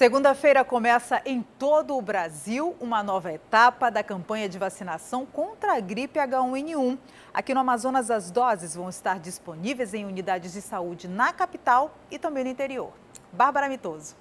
Segunda-feira começa em todo o Brasil uma nova etapa da campanha de vacinação contra a gripe H1N1. Aqui no Amazonas, as doses vão estar disponíveis em unidades de saúde na capital e também no interior. Bárbara Mitoso.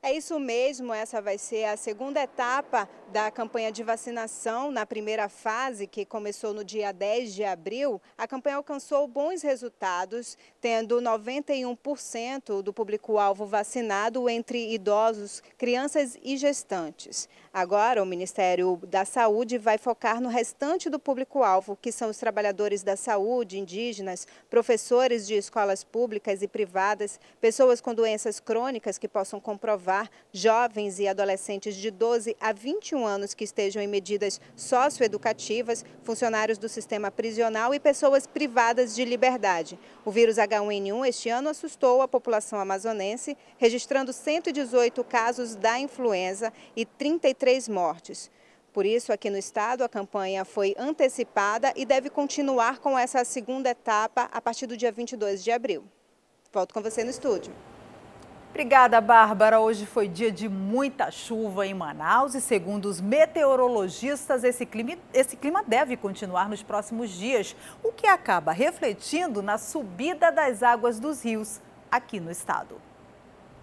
É isso mesmo, essa vai ser a segunda etapa da campanha de vacinação. Na primeira fase, que começou no dia 10 de abril, a campanha alcançou bons resultados, tendo 91% do público-alvo vacinado entre idosos, crianças e gestantes. Agora, o Ministério da Saúde vai focar no restante do público-alvo, que são os trabalhadores da saúde, indígenas, professores de escolas públicas e privadas, pessoas com doenças crônicas que possam comprovar levar jovens e adolescentes de 12 a 21 anos que estejam em medidas socioeducativas, funcionários do sistema prisional e pessoas privadas de liberdade. O vírus H1N1 este ano assustou a população amazonense, registrando 118 casos da influenza e 33 mortes. Por isso, aqui no estado, a campanha foi antecipada e deve continuar com essa segunda etapa a partir do dia 22 de abril. Volto com você no estúdio. Obrigada, Bárbara. Hoje foi dia de muita chuva em Manaus e, segundo os meteorologistas, esse clima, esse clima deve continuar nos próximos dias, o que acaba refletindo na subida das águas dos rios aqui no estado.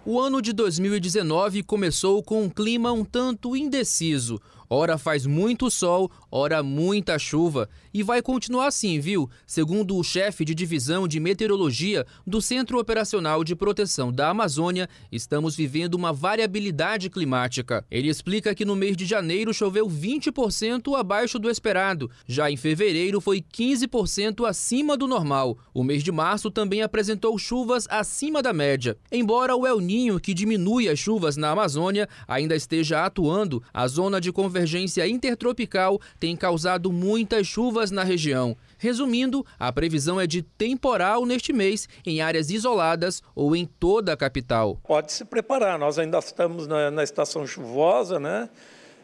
O ano de 2019 começou com um clima um tanto indeciso. Ora faz muito sol, ora muita chuva. E vai continuar assim, viu? Segundo o chefe de divisão de meteorologia do Centro Operacional de Proteção da Amazônia, estamos vivendo uma variabilidade climática. Ele explica que no mês de janeiro choveu 20% abaixo do esperado. Já em fevereiro foi 15% acima do normal. O mês de março também apresentou chuvas acima da média. Embora o El Ninho, que diminui as chuvas na Amazônia, ainda esteja atuando, a zona de convergência convergência intertropical tem causado muitas chuvas na região. Resumindo, a previsão é de temporal neste mês em áreas isoladas ou em toda a capital. Pode se preparar, nós ainda estamos na, na estação chuvosa, né?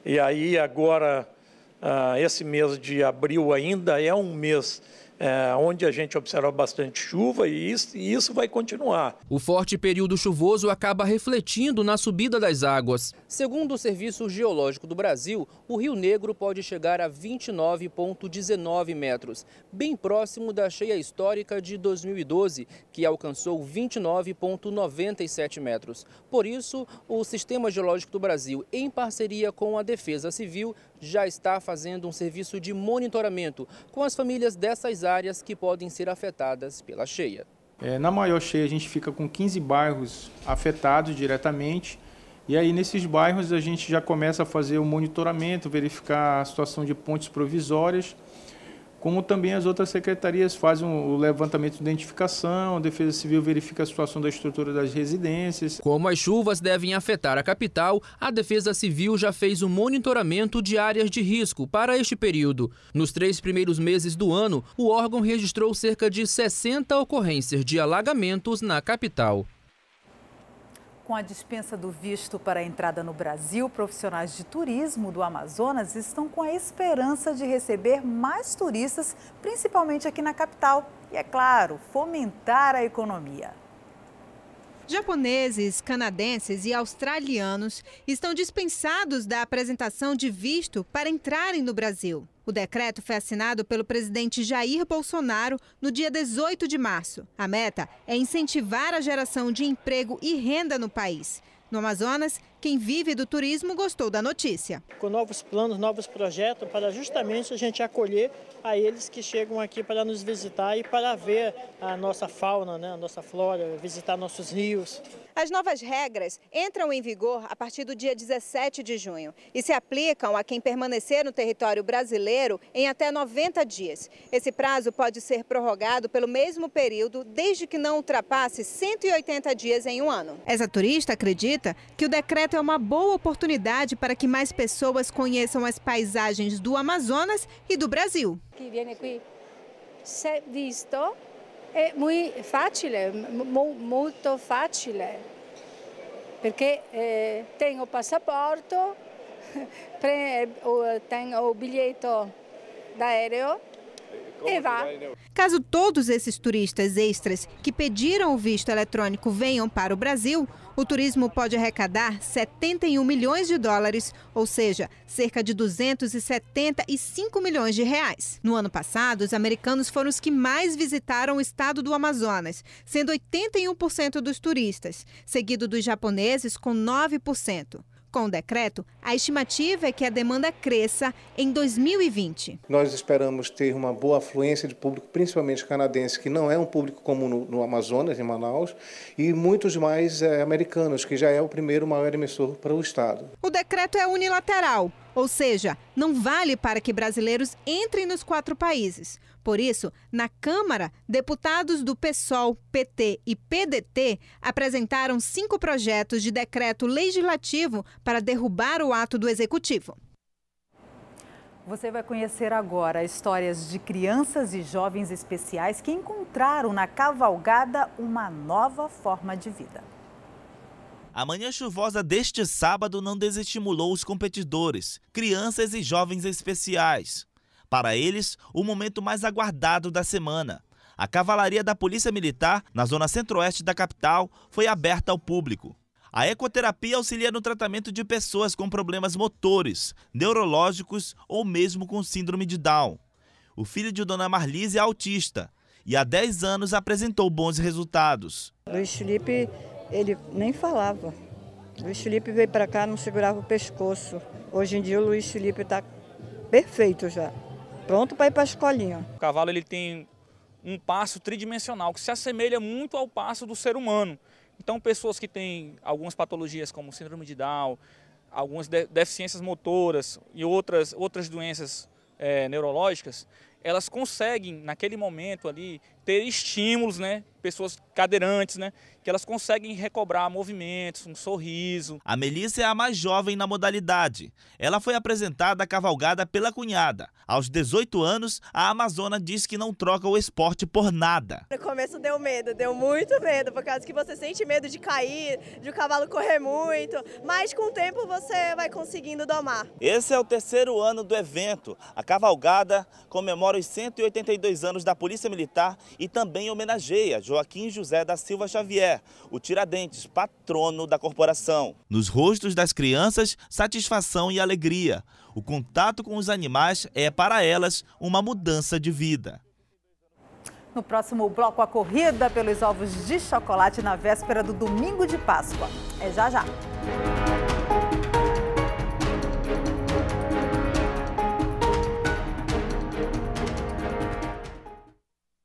E aí agora, ah, esse mês de abril ainda é um mês é, onde a gente observa bastante chuva e isso, e isso vai continuar. O forte período chuvoso acaba refletindo na subida das águas. Segundo o Serviço Geológico do Brasil, o Rio Negro pode chegar a 29,19 metros, bem próximo da cheia histórica de 2012, que alcançou 29,97 metros. Por isso, o Sistema Geológico do Brasil, em parceria com a Defesa Civil, já está fazendo um serviço de monitoramento com as famílias dessas áreas que podem ser afetadas pela cheia. É, na maior cheia, a gente fica com 15 bairros afetados diretamente. E aí, nesses bairros, a gente já começa a fazer o monitoramento, verificar a situação de pontes provisórias como também as outras secretarias fazem o levantamento de identificação, a Defesa Civil verifica a situação da estrutura das residências. Como as chuvas devem afetar a capital, a Defesa Civil já fez o um monitoramento de áreas de risco para este período. Nos três primeiros meses do ano, o órgão registrou cerca de 60 ocorrências de alagamentos na capital com a dispensa do visto para a entrada no Brasil, profissionais de turismo do Amazonas estão com a esperança de receber mais turistas, principalmente aqui na capital. E, é claro, fomentar a economia. Japoneses, canadenses e australianos estão dispensados da apresentação de visto para entrarem no Brasil. O decreto foi assinado pelo presidente Jair Bolsonaro no dia 18 de março. A meta é incentivar a geração de emprego e renda no país. No Amazonas, quem vive do turismo gostou da notícia. Com novos planos, novos projetos, para justamente a gente acolher a eles que chegam aqui para nos visitar e para ver a nossa fauna, né, a nossa flora, visitar nossos rios. As novas regras entram em vigor a partir do dia 17 de junho e se aplicam a quem permanecer no território brasileiro em até 90 dias. Esse prazo pode ser prorrogado pelo mesmo período, desde que não ultrapasse 180 dias em um ano. Essa turista acredita que o decreto projeto é uma boa oportunidade para que mais pessoas conheçam as paisagens do Amazonas e do Brasil. Que vem aqui ser visto é muito fácil, muito fácil, porque é, tem o passaporte, tem o bilhete da aéreo né? Caso todos esses turistas extras que pediram o visto eletrônico venham para o Brasil, o turismo pode arrecadar 71 milhões de dólares, ou seja, cerca de 275 milhões de reais. No ano passado, os americanos foram os que mais visitaram o estado do Amazonas, sendo 81% dos turistas, seguido dos japoneses com 9%. Com o decreto, a estimativa é que a demanda cresça em 2020. Nós esperamos ter uma boa afluência de público, principalmente canadense, que não é um público comum no, no Amazonas, em Manaus, e muitos mais é, americanos, que já é o primeiro maior emissor para o Estado. O decreto é unilateral ou seja, não vale para que brasileiros entrem nos quatro países. Por isso, na Câmara, deputados do PSOL, PT e PDT apresentaram cinco projetos de decreto legislativo para derrubar o ato do Executivo. Você vai conhecer agora histórias de crianças e jovens especiais que encontraram na cavalgada uma nova forma de vida. A manhã chuvosa deste sábado não desestimulou os competidores, crianças e jovens especiais. Para eles, o momento mais aguardado da semana. A cavalaria da Polícia Militar, na zona centro-oeste da capital, foi aberta ao público. A ecoterapia auxilia no tratamento de pessoas com problemas motores, neurológicos ou mesmo com síndrome de Down. O filho de Dona Marlise é autista e há 10 anos apresentou bons resultados. No Felipe ele nem falava. Luiz Felipe veio para cá, não segurava o pescoço. Hoje em dia o Luiz Felipe está perfeito já, pronto para ir para a escolinha. O cavalo ele tem um passo tridimensional que se assemelha muito ao passo do ser humano. Então pessoas que têm algumas patologias como síndrome de Down, algumas deficiências motoras e outras, outras doenças é, neurológicas, elas conseguem, naquele momento ali, ter estímulos né, pessoas cadeirantes, né? Que elas conseguem recobrar movimentos, um sorriso. A Melissa é a mais jovem na modalidade. Ela foi apresentada à cavalgada pela cunhada. Aos 18 anos, a Amazona diz que não troca o esporte por nada. No começo deu medo, deu muito medo, por causa que você sente medo de cair, de o cavalo correr muito, mas com o tempo você vai conseguindo domar. Esse é o terceiro ano do evento. A cavalgada comemora os 182 anos da Polícia Militar e também homenageia Joaquim José da Silva Xavier, o Tiradentes, patrono da corporação. Nos rostos das crianças, satisfação e alegria. O contato com os animais é, para elas, uma mudança de vida. No próximo bloco, a corrida pelos ovos de chocolate na véspera do domingo de Páscoa. É já já.